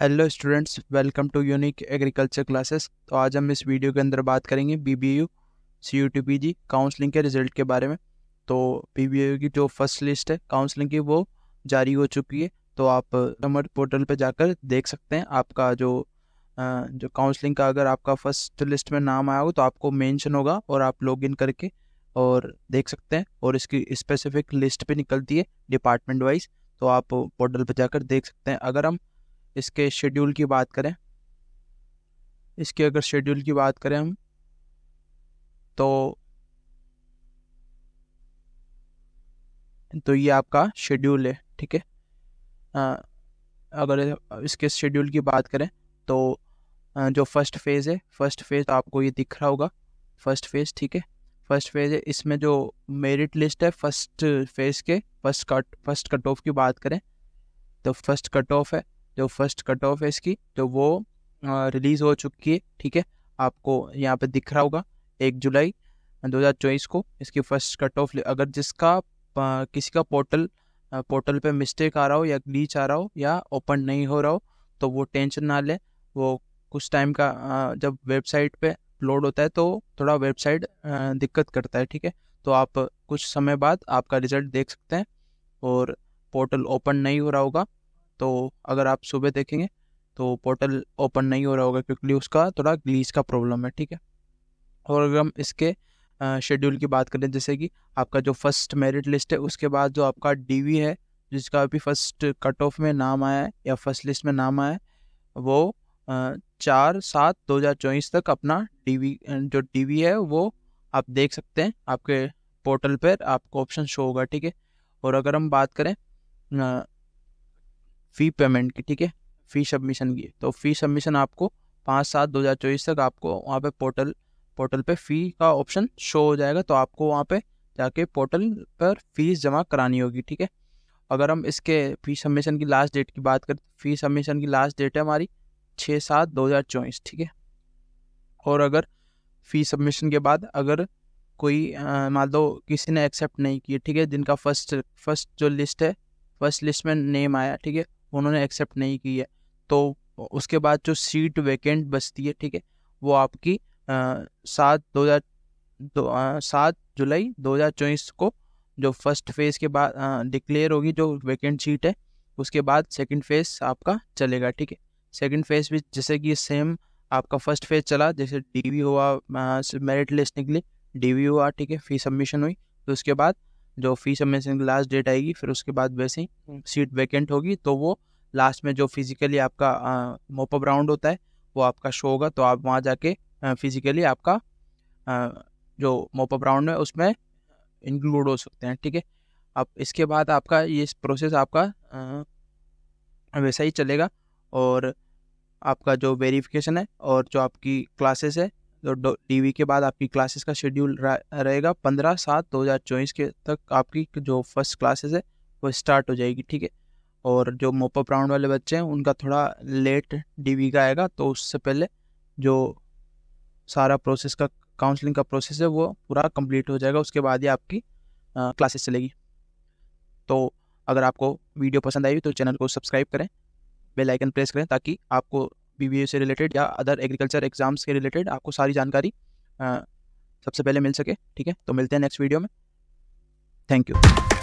Hello students welcome to unique agriculture classes तो आज हम इस वीडियो के अंदर बात करेंगे B B U C U T P G counselling के रिजल्ट के बारे में तो बी बी यू की जो फर्स्ट लिस्ट है काउंसलिंग की वो जारी हो चुकी है तो आप हमारे पोर्टल पे जाकर देख सकते हैं आपका जो जो काउंसलिंग का अगर आपका फर्स्ट लिस्ट में नाम आया हो तो आपको मेंशन होगा और आप इन करके और देख सकते हैं और इसकी स्पेसिफिक लिस्ट भी निकलती है डिपार्टमेंट वाइज तो आप पोर्टल पर जाकर देख सकते हैं अगर हम इसके शेड्यूल की बात करें इसके अगर शेड्यूल की बात करें हम तो तो ये आपका शेड्यूल है ठीक है अगर इसके शेड्यूल की बात करें तो जो फर्स्ट फेज़ है फर्स्ट फेज़ तो आपको ये दिख रहा होगा फर्स्ट फेज़ ठीक है फर्स्ट फेज़ है इसमें जो मेरिट लिस्ट है फर्स्ट फेज़ के first cut first cut off की बात करें तो फर्स्ट कट ऑफ है जो फर्स्ट कट ऑफ है इसकी तो वो रिलीज़ हो चुकी है ठीक है आपको यहाँ पे दिख रहा होगा एक जुलाई 2024 को इसकी फर्स्ट कट ऑफ अगर जिसका किसी का पोर्टल पोर्टल पे मिस्टेक आ रहा हो या ग्लीच आ रहा हो या ओपन नहीं हो रहा हो तो वो टेंशन ना ले वो कुछ टाइम का जब वेबसाइट पे अपलोड होता है तो थोड़ा वेबसाइट दिक्कत करता है ठीक है तो आप कुछ समय बाद आपका रिजल्ट देख सकते हैं और पोर्टल ओपन नहीं हो रहा होगा तो अगर आप सुबह देखेंगे तो पोर्टल ओपन नहीं हो रहा होगा क्योंकि उसका थोड़ा ग्लीस का प्रॉब्लम है ठीक है और अगर हम इसके शेड्यूल की बात करें जैसे कि आपका जो फर्स्ट मेरिट लिस्ट है उसके बाद जो आपका डी है जिसका अभी फर्स्ट कट ऑफ में नाम आया है या फर्स्ट लिस्ट में नाम आया है वो चार सात दो हज़ार चौबीस तक अपना डीवी जो डीवी है वो आप देख सकते हैं आपके पोर्टल पर आपको ऑप्शन शो होगा ठीक है और अगर हम बात करें फ़ी पेमेंट की ठीक है फ़ी सबमिशन की तो फ़ी सबमिशन आपको पाँच सात दो हज़ार चौबीस तक आपको वहाँ पे पोर्टल पोर्टल पे फ़ी का ऑप्शन शो हो जाएगा तो आपको वहाँ पे जाके पोर्टल पर फीस जमा करानी होगी ठीक है अगर हम इसके फी सबमिशन की लास्ट डेट की बात करें फी तो सबमिशन की लास्ट डेट है हमारी छः सात दो हज़ार चौबीस ठीक है और अगर फ़ी सबमिशन के बाद अगर कोई मान लो किसी ने एक्सेप्ट नहीं किया ठीक है जिनका फर्स्ट फर्स्ट जो लिस्ट है फर्स्ट लिस्ट में नेम आया ठीक है उन्होंने एक्सेप्ट नहीं की है तो उसके बाद जो सीट वैकेंट बचती है ठीक है वो आपकी सात दो हज़ार दो सात जुलाई दो हज़ार चौबीस को जो फर्स्ट फेज़ के बाद डिक्लेयर होगी जो वैकेंट सीट है उसके बाद सेकंड फेज़ आपका चलेगा ठीक है सेकंड फेज़ भी जैसे कि सेम आपका फर्स्ट फेज़ चला जैसे डीवी हुआ मेरिट लिस्ट निकली डीवी हुआ ठीक है फी सबमिशन हुई तो उसके बाद जो फी सबमिशन की लास्ट डेट आएगी फिर उसके बाद वैसे ही सीट हम्म। वैकेंट होगी तो वो लास्ट में जो फिजिकली आपका मोपअप राउंड होता है वो आपका शो होगा तो आप वहाँ जाके फिजिकली आपका आ, जो मोपअप राउंड है उसमें इंक्लूड हो सकते हैं ठीक है अब इसके बाद आपका ये प्रोसेस आपका आ, वैसा ही चलेगा और आपका जो वेरिफिकेशन है और जो आपकी क्लासेस है टीवी के बाद आपकी क्लासेस का शेड्यूल रहेगा पंद्रह सात दो हज़ार चौबीस के तक आपकी जो फर्स्ट क्लासेस है वो स्टार्ट हो जाएगी ठीक है और जो मोपअप राउंड वाले बच्चे हैं उनका थोड़ा लेट डीवी का आएगा तो उससे पहले जो सारा प्रोसेस का काउंसलिंग का प्रोसेस है वो पूरा कंप्लीट हो जाएगा उसके बाद ही आपकी क्लासेस चलेगी तो अगर आपको वीडियो पसंद आई तो चैनल को सब्सक्राइब करें बेल आइकन प्रेस करें ताकि आपको बी से रिलेटेड या अदर एग्रीकल्चर एग्जाम्स के रिलेटेड आपको सारी जानकारी सबसे पहले मिल सके ठीक है तो मिलते हैं नेक्स्ट वीडियो में थैंक यू